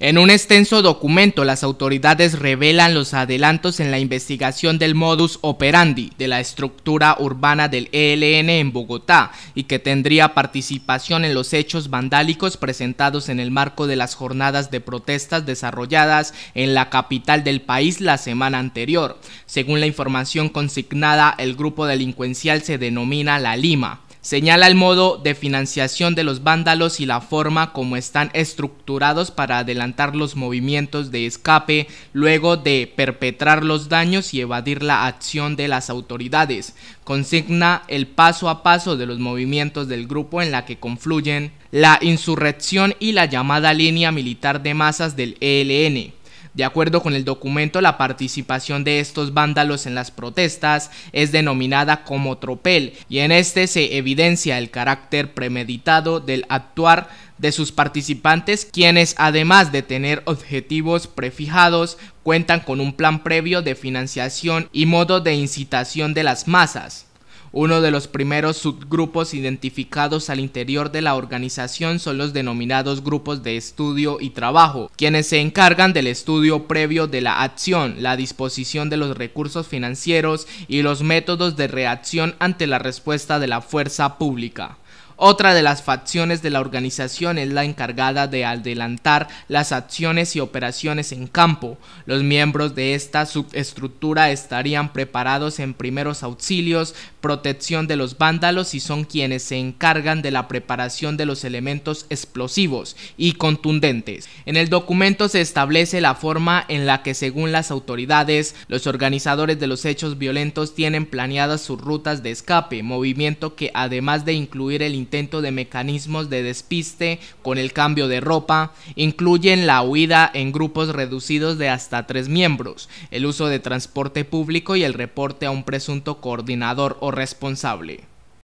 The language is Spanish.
En un extenso documento, las autoridades revelan los adelantos en la investigación del modus operandi de la estructura urbana del ELN en Bogotá y que tendría participación en los hechos vandálicos presentados en el marco de las jornadas de protestas desarrolladas en la capital del país la semana anterior. Según la información consignada, el grupo delincuencial se denomina La Lima Señala el modo de financiación de los vándalos y la forma como están estructurados para adelantar los movimientos de escape luego de perpetrar los daños y evadir la acción de las autoridades. Consigna el paso a paso de los movimientos del grupo en la que confluyen la insurrección y la llamada línea militar de masas del ELN de acuerdo con el documento, la participación de estos vándalos en las protestas es denominada como tropel y en este se evidencia el carácter premeditado del actuar de sus participantes, quienes además de tener objetivos prefijados, cuentan con un plan previo de financiación y modo de incitación de las masas. Uno de los primeros subgrupos identificados al interior de la organización son los denominados grupos de estudio y trabajo, quienes se encargan del estudio previo de la acción, la disposición de los recursos financieros y los métodos de reacción ante la respuesta de la fuerza pública. Otra de las facciones de la organización es la encargada de adelantar las acciones y operaciones en campo. Los miembros de esta subestructura estarían preparados en primeros auxilios, protección de los vándalos y son quienes se encargan de la preparación de los elementos explosivos y contundentes. En el documento se establece la forma en la que según las autoridades, los organizadores de los hechos violentos tienen planeadas sus rutas de escape, movimiento que además de incluir el intento de mecanismos de despiste con el cambio de ropa, incluyen la huida en grupos reducidos de hasta tres miembros, el uso de transporte público y el reporte a un presunto coordinador o responsable.